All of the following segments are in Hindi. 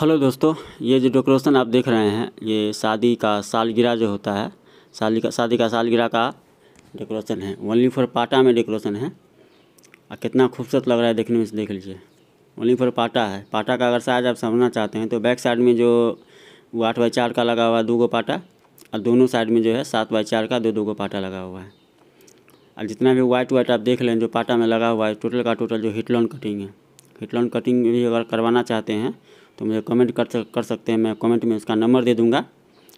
हेलो दोस्तों ये जो डेकोरेशन आप देख रहे हैं ये शादी का सालगिरह जो होता है शादी का शादी का सालगिरह का डेकोरेशन है ओनली फॉर पाटा में डेकोरेशन है और कितना खूबसूरत लग रहा है देखने में से देख लीजिए ओनली फॉर पाटा है पाटा का अगर साइज आप समझना चाहते हैं तो बैक साइड में जो वो आठ बाई चार का लगा हुआ है दो गो पाटा और दोनों साइड में जो है सात बाई चार का दो दो गो पाटा लगा हुआ है और जितना भी वाइट वाइट आप देख लें जो पाटा में लगा हुआ है टोटल का टोटल जो हिटलॉन कटिंग है हिटलॉन कटिंग भी अगर करवाना चाहते हैं तो मुझे कमेंट कर कर सकते हैं मैं कमेंट में उसका नंबर दे दूँगा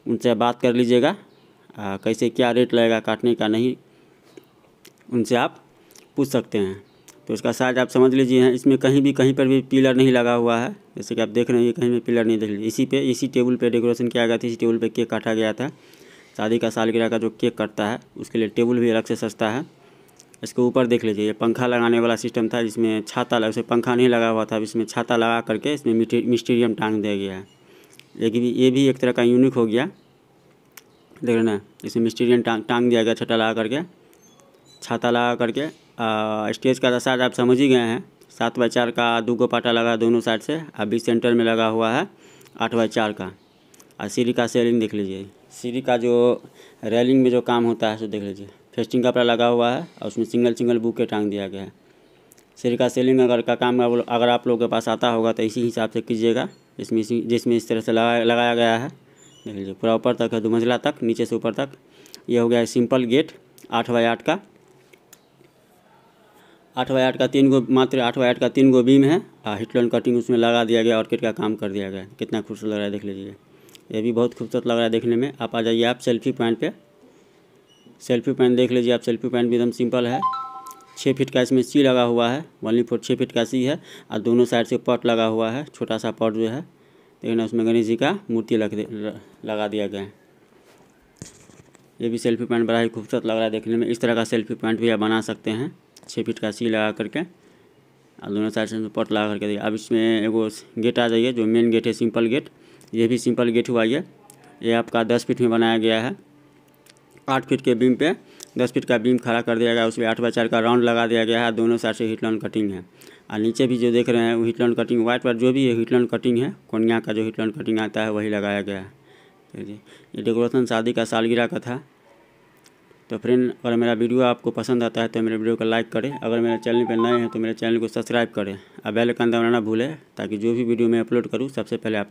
उनसे बात कर लीजिएगा कैसे क्या रेट लगेगा काटने का नहीं उनसे आप पूछ सकते हैं तो इसका साइज आप समझ लीजिए हैं इसमें कहीं भी कहीं पर भी पिलर नहीं लगा हुआ है जैसे कि आप देख रहे हैं कहीं भी पिलर नहीं देख लीजिए इसी पे इसी टेबल पे डेकोरेशन किया गया था इसी टेबल पे केक काटा गया था शादी का सालगिरह का जो केक कटता है उसके लिए टेबल भी अलग से सस्ता है इसके ऊपर देख लीजिए ये पंखा लगाने वाला सिस्टम था जिसमें छाता लगा उसे पंखा नहीं लगा हुआ था इसमें छाता लगा करके इसमें मिस्टीरियम टांग दिया गया है लेकिन ये भी एक तरह का यूनिक हो गया देख रहे ना इसमें मिस्टीरियम टांग टांग दिया गया छाता लगा करके छाता लगा करके स्टेज का दशा आप समझ ही गए हैं सात बाई चार का दो गो पाटा लगा दोनों साइड से अभी बीच सेंटर में लगा हुआ है आठ बाई चार का और सीढ़ी का सेलिंग देख लीजिए सीढ़ी का जो रेलिंग में जो काम होता है सो देख लीजिए फेस्टिंग कपड़ा लगा हुआ है और उसमें सिंगल सिंगल बुके टांग दिया गया है सिर का सेलिंग अगर का काम अगर आप लोगों के पास आता होगा तो इसी हिसाब से कीजिएगा इसमें इसी जिसमें इस तरह से लगाया लगाया गया है देख लीजिए पूरा ऊपर तक है दो मंजिला तक नीचे से ऊपर तक ये हो गया है सिंपल गेट आठ बाई आठ का आठ बाई आठ का तीन गो मात्र आठ बाई आठ का तीन गो बीम है और हिटलोन कटिंग उसमें लगा दिया गया ऑर्किड का काम कर दिया गया कितना खूबसूरत लग रहा है देख लीजिए ये भी बहुत खूबसूरत लग रहा है देखने में आप आ जाइए आप सेल्फी पॉइंट पर सेल्फी पैन देख लीजिए आप सेल्फी पैन भी एकदम सिंपल है छः फिट का इसमें सी लगा हुआ है वनली फोर छः फिट का सी है और दोनों साइड से पॉट लगा हुआ है छोटा सा पॉट जो है देखना उसमें गणेश जी का मूर्ति लग लगा दिया गया है ये भी सेल्फी पॉइंट बड़ा ही खूबसूरत लग रहा है देखने में इस तरह का सेल्फी पॉइंट भी आप बना सकते हैं छः फीट का सी लगा करके और दोनों साइड से पॉट लगा करके अब इसमें एगो गेट आ जाइए जो मेन गेट है सिंपल गेट ये भी सिंपल गेट हुआ ये ये आपका दस फीट में बनाया गया है आठ फीट के बीम पे दस फीट का बीम खड़ा कर दिया गया उसमें आठ बाई चार का राउंड लगा दिया गया है दोनों साइड से हिटलॉन कटिंग है और नीचे भी जो देख रहे हैं वो हिटलॉन कटिंग वाइट पर जो भी है हिटलॉन कटिंग है कोनिया का जो हिटलॉन कटिंग आता है वही लगाया गया है ये डेकोरेशन शादी का सालगिरह का था तो फ्रेंड अगर मेरा वीडियो आपको पसंद आता है तो मेरे वीडियो को लाइक करें अगर मेरे चैनल पर नए हैं तो मेरे चैनल को सब्सक्राइब करें और बेलकन दबाना ना भूलें ताकि जो भी वीडियो मैं अपलोड करूँ सबसे पहले आप